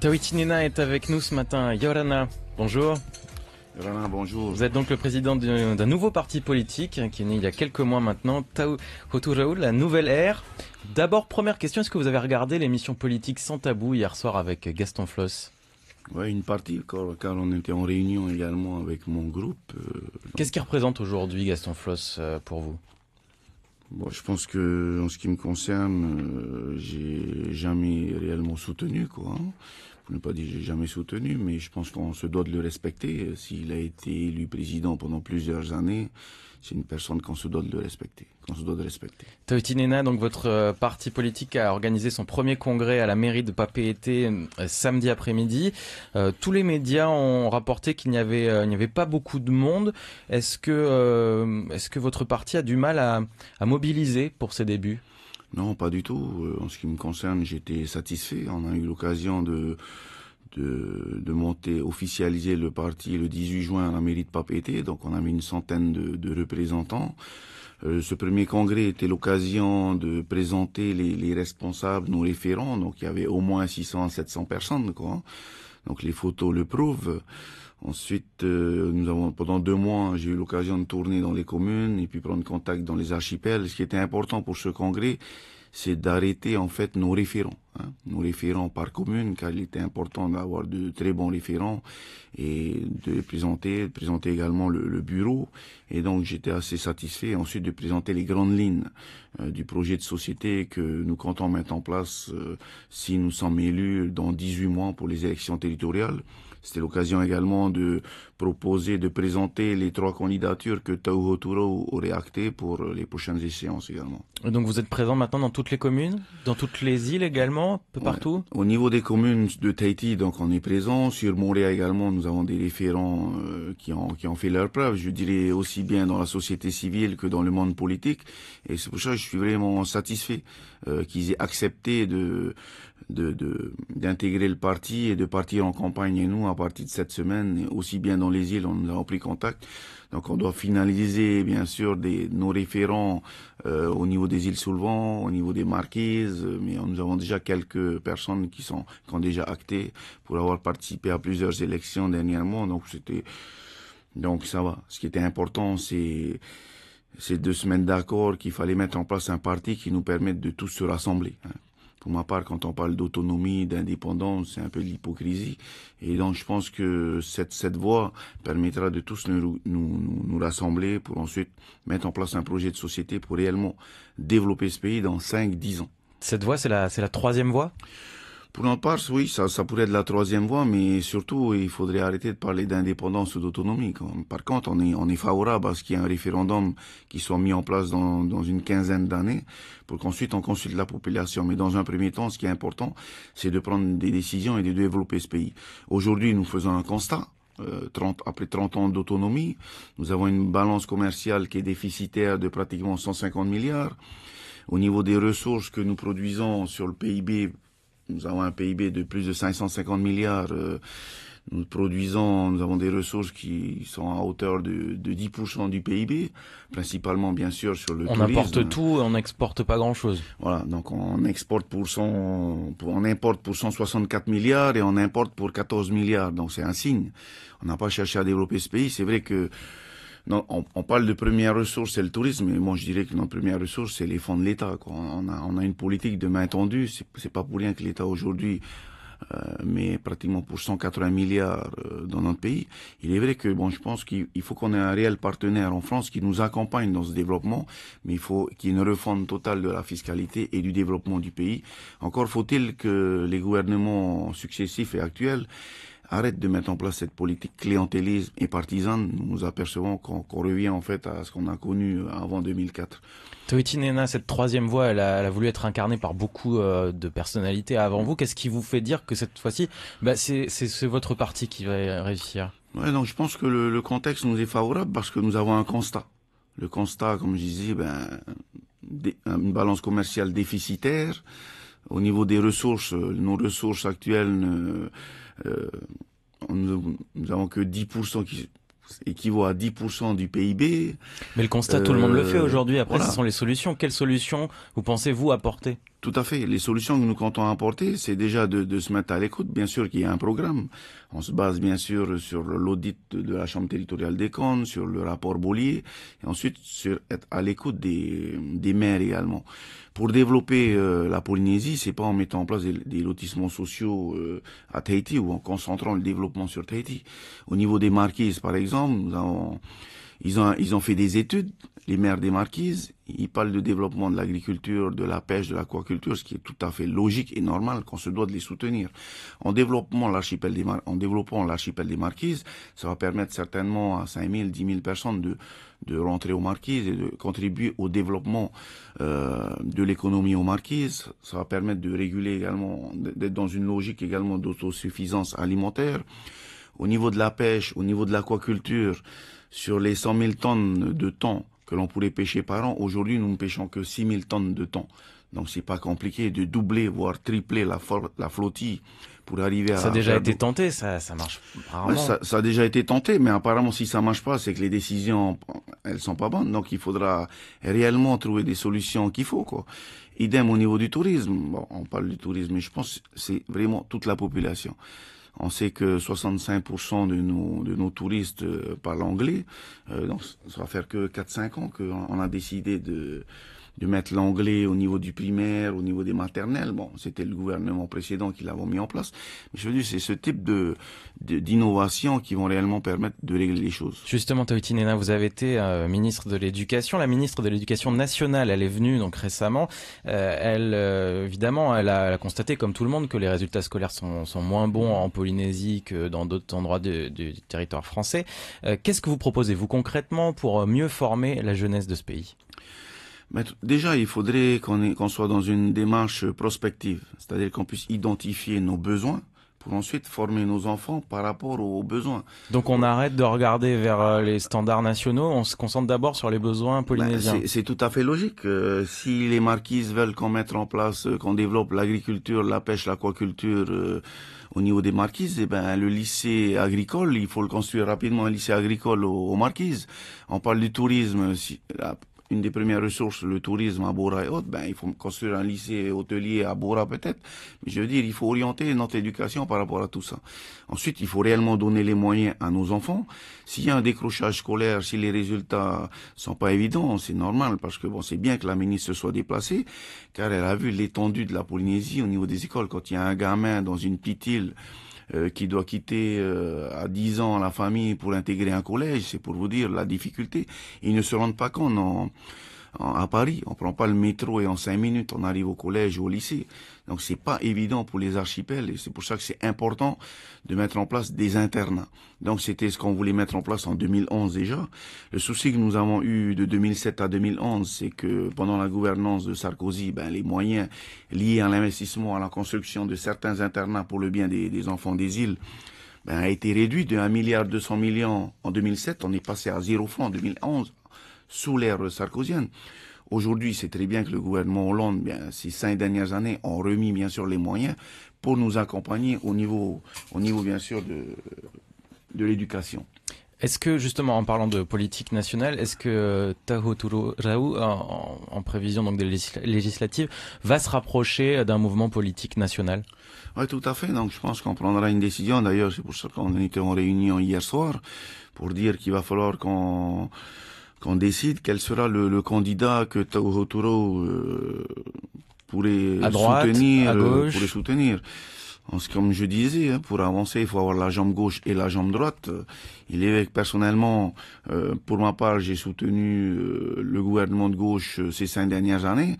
Tawitinina est avec nous ce matin. Yorana, bonjour. Yorana, bonjour. Vous êtes donc le président d'un nouveau parti politique hein, qui est né il y a quelques mois maintenant, Tao la nouvelle ère. D'abord, première question, est-ce que vous avez regardé l'émission politique sans tabou hier soir avec Gaston Floss oui, une partie, car, on était en réunion également avec mon groupe. Euh, Qu'est-ce qu'il représente aujourd'hui Gaston Floss euh, pour vous Bon, je pense que en ce qui me concerne, euh, j'ai jamais réellement soutenu quoi. Je hein. ne ne pas dire j'ai jamais soutenu, mais je pense qu'on se doit de le respecter. S'il a été élu président pendant plusieurs années, c'est une personne qu'on se doit de le respecter. On se doit de respecter. donc votre euh, parti politique a organisé son premier congrès à la mairie de Papeete euh, samedi après-midi. Euh, tous les médias ont rapporté qu'il n'y avait, pas beaucoup de monde. Est-ce que, votre parti a du mal à, mobiliser pour ses débuts Non, pas du tout. En ce qui me concerne, j'étais satisfait. On a eu l'occasion de de, de, monter, officialiser le parti le 18 juin à la mairie de Papété. Donc on a mis une centaine de représentants. Euh, ce premier congrès était l'occasion de présenter les, les, responsables, nos référents. Donc il y avait au moins 600 700 personnes. Quoi. Donc les photos le prouvent. Ensuite, euh, nous avons pendant deux mois, j'ai eu l'occasion de tourner dans les communes et puis prendre contact dans les archipels. Ce qui était important pour ce congrès, c'est d'arrêter en fait nos référents. Hein. Nos référents par commune, car il était important d'avoir de très bons référents et de présenter, présenter également le, bureau. Et donc j'étais assez satisfait ensuite de présenter les grandes lignes euh, du projet de société que nous comptons mettre en place euh, si nous sommes élus dans 18 mois pour les élections territoriales. C'était l'occasion également de proposer, de présenter les trois candidatures que Tau aurait actées pour les prochaines échéances également. donc vous êtes présent maintenant dans toutes les communes, dans toutes les îles également, un peu partout Au niveau des communes de Tahiti, donc on est présent. Sur Montréal également, nous avons des référents euh, qui, ont, qui ont fait leur preuve, je dirais aussi bien dans la société civile que dans le monde politique. Et c'est pour ça que je suis vraiment satisfait. Euh, qu'ils aient accepté de d'intégrer de, le parti et de partir en campagne. Et nous, à partir de cette semaine, aussi bien dans les îles, on nous a pris contact. Donc on doit finaliser, bien sûr, des, nos référents euh, au niveau des îles Soulevant, au niveau des Marquises, mais nous avons déjà quelques personnes qui, sont, qui ont déjà acté pour avoir participé à plusieurs élections dernièrement. Donc c'était... Donc ça va. Ce qui était important, c'est ces deux semaines d'accord qu'il fallait mettre en place un parti qui nous permette de tous se rassembler. Hein. Pour ma part, quand on parle d'autonomie, d'indépendance, c'est un peu l'hypocrisie. Et donc, je pense que cette, cette voie permettra de tous nous, rassembler pour ensuite mettre en place un projet de société pour réellement développer ce pays dans 5-10 ans. Cette voie, c'est la, c'est la troisième voie pour notre part, oui, ça, ça pourrait être la troisième voie, mais surtout, il faudrait arrêter de parler d'indépendance ou d'autonomie. Par contre, on est, on est favorable à ce qu'il y ait un référendum qui soit mis en place dans, une quinzaine d'années pour qu'ensuite on consulte la population. Mais dans un premier temps, ce qui est important, c'est de prendre des décisions et de développer ce pays. Aujourd'hui, nous faisons un constat. 30, euh, après 30 ans d'autonomie. Nous avons une balance commerciale qui est déficitaire de pratiquement 150 milliards. Au niveau des ressources que nous produisons sur le PIB nous avons un PIB de plus de 550 milliards. Euh, nous produisons, nous avons des ressources qui sont à hauteur de, de 10% du PIB, principalement bien sûr sur le on On importe tout et on n'exporte pas grand-chose. Voilà, donc on exporte pour 100, on importe pour 164 milliards et on importe pour 14 milliards, donc c'est un signe. On n'a pas cherché à développer ce pays. C'est vrai que on, parle de première ressource, c'est le tourisme, moi je dirais que notre première ressource, c'est les fonds de l'État. On a, une politique de main tendue, c'est pas pour rien que l'État aujourd'hui euh, met pratiquement pour 180 milliards euh, dans notre pays. Il est vrai que bon, je pense qu'il faut qu'on ait un réel partenaire en France qui nous accompagne dans ce développement, mais il faut qu'il y ait une refonte totale de la fiscalité et du développement du pays. Encore faut-il que les gouvernements successifs et actuels arrête de mettre en place cette politique clientélisme et partisane, nous nous apercevons qu'on revient en fait à ce qu'on a connu euh, avant 2004. Toiti cette troisième voie, elle a, voulu être incarnée par beaucoup euh, de personnalités avant vous. Qu'est-ce qui vous fait dire que cette fois-ci, bah, c'est votre parti qui va réussir ouais, donc je pense que le, le, contexte nous est favorable parce que nous avons un constat. Le constat, comme je disais, ben, une balance commerciale déficitaire. Au niveau des ressources, euh, nos ressources actuelles ne euh, nous n'avons que 10% qui équivaut à 10% du PIB. Mais le constat, tout le monde le fait euh, aujourd'hui. Après, ce sont les solutions. Quelles solutions vous pensez-vous apporter tout à fait. Les solutions que nous comptons apporter, c'est déjà de, se mettre à l'écoute. Bien sûr qu'il y a un programme. On se base bien sûr sur l'audit de la Chambre territoriale des comptes, sur le rapport Bollier, et ensuite sur être à l'écoute des, des maires également. Pour développer euh, la Polynésie, c'est pas en mettant en place des, lotissements sociaux euh, à Tahiti ou en concentrant le développement sur Tahiti. Au niveau des marquises, par exemple, nous avons ils ont, ils ont fait des études, les maires des marquises, ils parlent de développement de l'agriculture, de la pêche, de l'aquaculture, ce qui est tout à fait logique et normal qu'on se doit de les soutenir. En développant l'archipel des, en développant l'archipel des marquises, ça va permettre certainement à 5000, 10 000 personnes de, de rentrer aux marquises et de contribuer au développement euh, de l'économie aux marquises. Ça va permettre de réguler également, d'être dans une logique également d'autosuffisance alimentaire. Au niveau de la pêche, au niveau de l'aquaculture, sur les 100 000 tonnes de thon que l'on pourrait pêcher par an, aujourd'hui nous ne pêchons que 6 000 tonnes de thon. Donc c'est pas compliqué de doubler, voire tripler la, la flottille pour arriver à... Ça a déjà été tenté, ça, ça marche ça, a déjà été tenté, mais apparemment si ça marche pas, c'est que les décisions, elles sont pas bonnes. Donc il faudra réellement trouver des solutions qu'il faut. Quoi. Idem au niveau du tourisme. on parle du tourisme, mais je pense c'est vraiment toute la population. On sait que 65% de nos, de nos touristes euh, parlent anglais. Euh, donc, ça va faire que 4-5 ans qu'on a décidé de de mettre l'anglais au niveau du primaire, au niveau des maternelles. Bon, c'était le gouvernement précédent qui l'avait mis en place. Mais je veux dire, c'est ce type de d'innovations qui vont réellement permettre de régler les choses. Justement, Tautinena, vous avez été euh, ministre de l'Éducation. La ministre de l'Éducation nationale, elle est venue donc récemment. Euh, elle, euh, évidemment, elle a, constaté, comme tout le monde, que les résultats scolaires sont, moins bons en Polynésie que dans d'autres endroits du territoire français. Qu'est-ce que vous proposez, vous, concrètement, pour mieux former la jeunesse de ce pays mais déjà, il faudrait qu'on qu'on soit dans une démarche prospective, c'est-à-dire qu'on puisse identifier nos besoins pour ensuite former nos enfants par rapport aux besoins. Donc on arrête de regarder vers euh, les standards nationaux, on se concentre d'abord sur les besoins bah, polynésiens. c'est tout à fait logique. Euh, si les marquises veulent qu'on mette en place, euh, qu'on développe l'agriculture, la pêche, l'aquaculture au niveau des marquises, eh ben, le lycée agricole, il faut le construire rapidement, un lycée agricole aux, marquises. On parle du tourisme. Si, une des premières ressources, le tourisme à Bora et autres, ben, il faut construire un lycée hôtelier à Bora peut-être. Mais je veux dire, il faut orienter notre éducation par rapport à tout ça. Ensuite, il faut réellement donner les moyens à nos enfants. S'il y a un décrochage scolaire, si les résultats sont pas évidents, c'est normal parce que bon, c'est bien que la ministre se soit déplacée, car elle a vu l'étendue de la Polynésie au niveau des écoles. Quand il y a un gamin dans une petite île, euh, qui doit quitter euh, à 10 ans la famille pour intégrer un collège, c'est pour vous dire la difficulté. Ils ne se rendent pas compte. non à Paris. On prend pas le métro et en cinq minutes on arrive au collège ou au lycée. Donc c'est pas évident pour les archipels et c'est pour ça que c'est important de mettre en place des internats. Donc c'était ce qu'on voulait mettre en place en 2011 déjà. Le souci que nous avons eu de 2007 à 2011, c'est que pendant la gouvernance de Sarkozy, ben les moyens liés à l'investissement à la construction de certains internats pour le bien des, enfants des îles ben, a été réduit de 1 milliard 200 millions en 2007, on est passé à zéro francs en 2011 sous l'ère sarkozienne. Aujourd'hui, c'est très bien que le gouvernement Hollande, bien, ces cinq dernières années, ont remis bien sûr les moyens pour nous accompagner au niveau, au niveau bien sûr de, de l'éducation. Est-ce que, justement, en parlant de politique nationale, est-ce que Taho Raou, en, en, prévision donc des législatives, va se rapprocher d'un mouvement politique national Oui, tout à fait. Donc, je pense qu'on prendra une décision. D'ailleurs, c'est pour ça qu'on était en réunion hier soir, pour dire qu'il va falloir qu'on on décide quel sera le, candidat que Tauho euh, euh pourrait, soutenir, En ce pourrait soutenir. Comme je disais, hein, pour avancer, il faut avoir la jambe gauche et la jambe droite. Il est personnellement, euh, pour ma part, j'ai soutenu euh, le gouvernement de gauche ces cinq dernières années.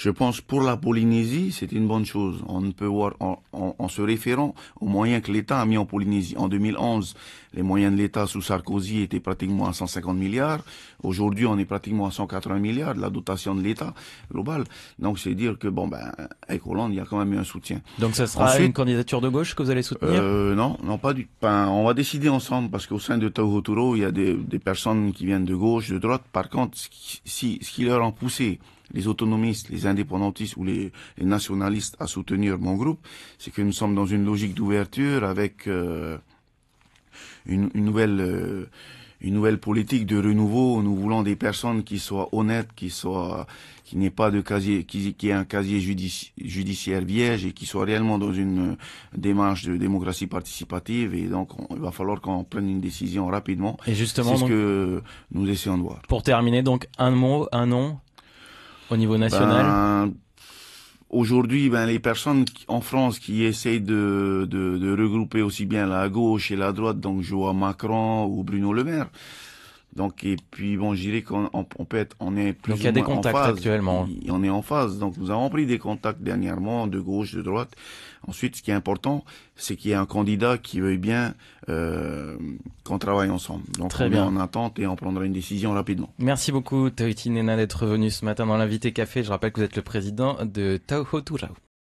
Je pense pour la Polynésie, c'est une bonne chose. On peut voir, en, se référant aux moyens que l'État a mis en Polynésie. En 2011, les moyens de l'État sous Sarkozy étaient pratiquement à 150 milliards. Aujourd'hui, on est pratiquement à 180 milliards de la dotation de l'État globale. Donc, c'est dire que, bon, ben, avec Hollande, il y a quand même eu un soutien. Donc, ça sera une candidature de gauche que vous allez soutenir euh, Non, non, pas du. on va décider ensemble parce qu'au sein de Tauhoturo, il y a des, des personnes qui viennent de gauche, de droite. Par contre, si, ce qui leur a poussé les autonomistes, les indépendantistes ou les, nationalistes à soutenir mon groupe, c'est que nous sommes dans une logique d'ouverture avec euh, une, nouvelle euh, une nouvelle politique de renouveau. Nous voulons des personnes qui soient honnêtes, qui soient qui n'aient pas de casier, qui, qui un casier judiciaire vierge et qui soient réellement dans une euh, démarche de démocratie participative. Et donc, il va falloir qu'on prenne une décision rapidement. Et justement, c'est ce que nous essayons de voir. Pour terminer, donc un mot, un nom, au niveau national ben, Aujourd'hui, ben, les personnes en France qui essayent de, de, regrouper aussi bien la gauche et la droite, donc je Macron ou Bruno Le Maire, donc et puis bon, je dirais qu'on on, peut on est plus donc, il y a des contacts actuellement. On est en phase. Donc nous avons pris des contacts dernièrement de gauche, de droite. Ensuite, ce qui est important, c'est qu'il y ait un candidat qui veuille bien euh, qu'on travaille ensemble. Donc Très on bien. est en attente et on prendra une décision rapidement. Merci beaucoup Tahiti Nena d'être venu ce matin dans l'invité café. Je rappelle que vous êtes le président de Tauho